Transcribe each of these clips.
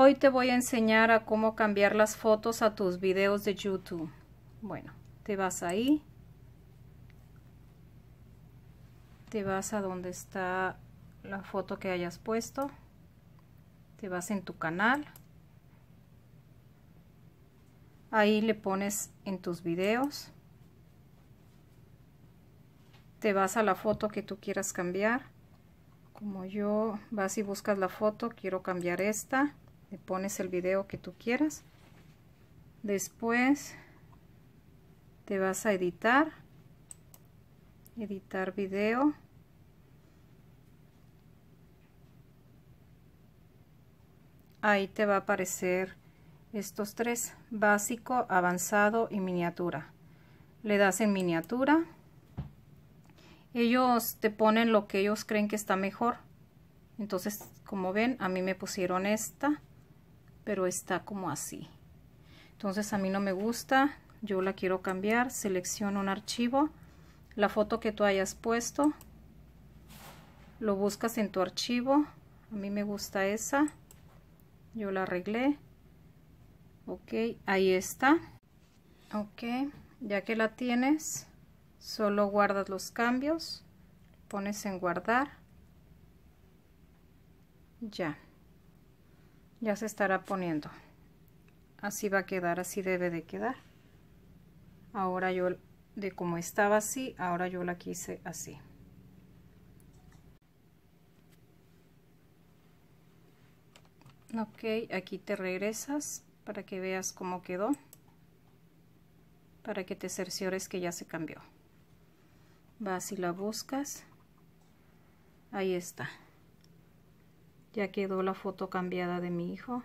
Hoy te voy a enseñar a cómo cambiar las fotos a tus videos de YouTube. Bueno, te vas ahí. Te vas a donde está la foto que hayas puesto. Te vas en tu canal. Ahí le pones en tus videos. Te vas a la foto que tú quieras cambiar. Como yo, vas y buscas la foto, quiero cambiar esta le eh, pones el video que tú quieras después te vas a editar editar video ahí te va a aparecer estos tres básico avanzado y miniatura le das en miniatura ellos te ponen lo que ellos creen que está mejor entonces como ven a mí me pusieron esta pero está como así entonces a mí no me gusta yo la quiero cambiar selecciono un archivo la foto que tú hayas puesto lo buscas en tu archivo a mí me gusta esa yo la arreglé ok ahí está ok ya que la tienes solo guardas los cambios pones en guardar ya ya se estará poniendo así va a quedar así debe de quedar ahora yo de como estaba así ahora yo la quise así ok aquí te regresas para que veas cómo quedó para que te cerciores que ya se cambió vas y la buscas ahí está ya quedó la foto cambiada de mi hijo.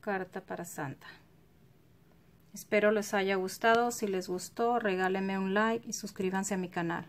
Carta para Santa. Espero les haya gustado. Si les gustó, regálenme un like y suscríbanse a mi canal.